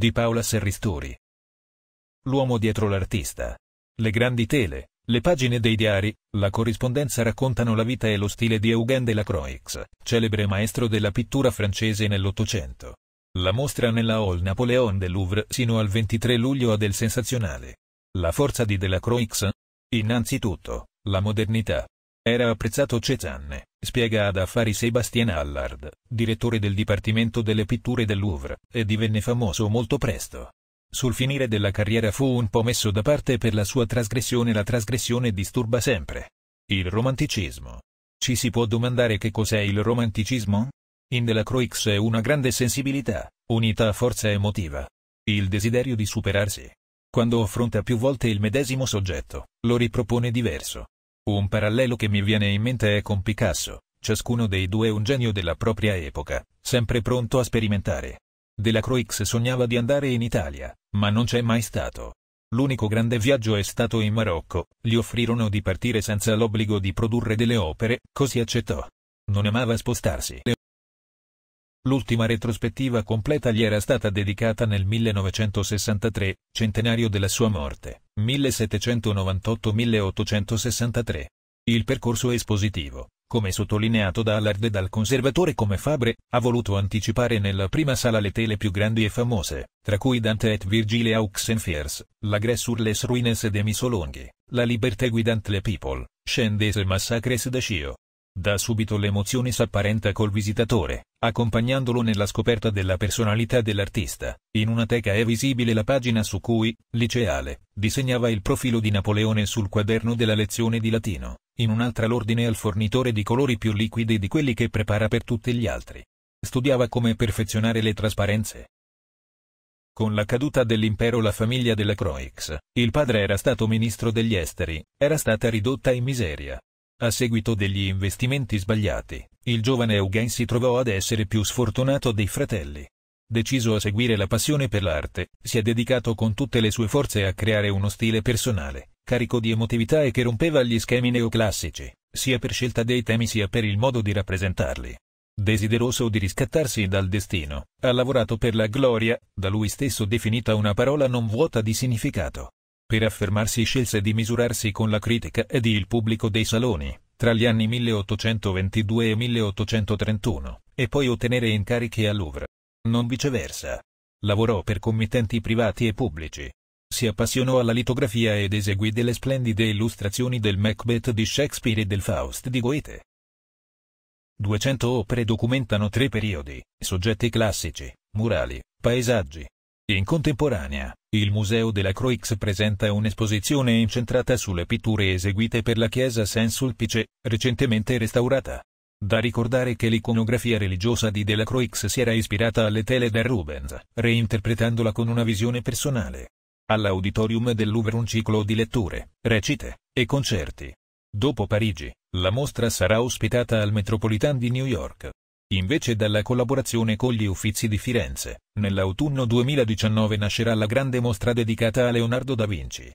di Paola Serristori. L'uomo dietro l'artista. Le grandi tele, le pagine dei diari, la corrispondenza raccontano la vita e lo stile di Eugène Delacroix, celebre maestro della pittura francese nell'Ottocento. La mostra nella Hall Napoleon del Louvre sino al 23 luglio ha del sensazionale. La forza di Delacroix? Innanzitutto, la modernità. Era apprezzato Cezanne, spiega ad affari Sebastien Allard, direttore del Dipartimento delle Pitture del Louvre, e divenne famoso molto presto. Sul finire della carriera fu un po' messo da parte per la sua trasgressione la trasgressione disturba sempre. Il romanticismo. Ci si può domandare che cos'è il romanticismo? In De La Croix è una grande sensibilità, unita a forza emotiva. Il desiderio di superarsi. Quando affronta più volte il medesimo soggetto, lo ripropone diverso, un parallelo che mi viene in mente è con Picasso, ciascuno dei due un genio della propria epoca, sempre pronto a sperimentare. Delacroix sognava di andare in Italia, ma non c'è mai stato. L'unico grande viaggio è stato in Marocco, gli offrirono di partire senza l'obbligo di produrre delle opere, così accettò. Non amava spostarsi. L'ultima retrospettiva completa gli era stata dedicata nel 1963, centenario della sua morte, 1798-1863. Il percorso espositivo, come sottolineato da Allard e dal conservatore come Fabre, ha voluto anticipare nella prima sala le tele più grandi e famose, tra cui Dante et Virgile Auxenfiers, La Grèce sur les ruines et demi Solonghi, La liberté guidant le people, Scendes et massacres d'Acio, da subito l'emozione s'apparenta col visitatore, accompagnandolo nella scoperta della personalità dell'artista. In una teca è visibile la pagina su cui, liceale, disegnava il profilo di Napoleone sul quaderno della lezione di latino, in un'altra l'ordine al fornitore di colori più liquidi di quelli che prepara per tutti gli altri. Studiava come perfezionare le trasparenze. Con la caduta dell'impero la famiglia della Croix, il padre era stato ministro degli esteri, era stata ridotta in miseria, a seguito degli investimenti sbagliati, il giovane Eugen si trovò ad essere più sfortunato dei fratelli. Deciso a seguire la passione per l'arte, si è dedicato con tutte le sue forze a creare uno stile personale, carico di emotività e che rompeva gli schemi neoclassici, sia per scelta dei temi sia per il modo di rappresentarli. Desideroso di riscattarsi dal destino, ha lavorato per la gloria, da lui stesso definita una parola non vuota di significato. Per affermarsi scelse di misurarsi con la critica ed il pubblico dei saloni, tra gli anni 1822 e 1831, e poi ottenere incarichi al Louvre. Non viceversa. Lavorò per committenti privati e pubblici. Si appassionò alla litografia ed eseguì delle splendide illustrazioni del Macbeth di Shakespeare e del Faust di Goethe. 200 opere documentano tre periodi, soggetti classici, murali, paesaggi. In contemporanea, il Museo della Croix presenta un'esposizione incentrata sulle pitture eseguite per la chiesa saint Sulpice, recentemente restaurata. Da ricordare che l'iconografia religiosa di Croix si era ispirata alle tele da Rubens, reinterpretandola con una visione personale. All'auditorium del Louvre un ciclo di letture, recite e concerti. Dopo Parigi, la mostra sarà ospitata al Metropolitan di New York. Invece dalla collaborazione con gli Uffizi di Firenze, nell'autunno 2019 nascerà la grande mostra dedicata a Leonardo da Vinci.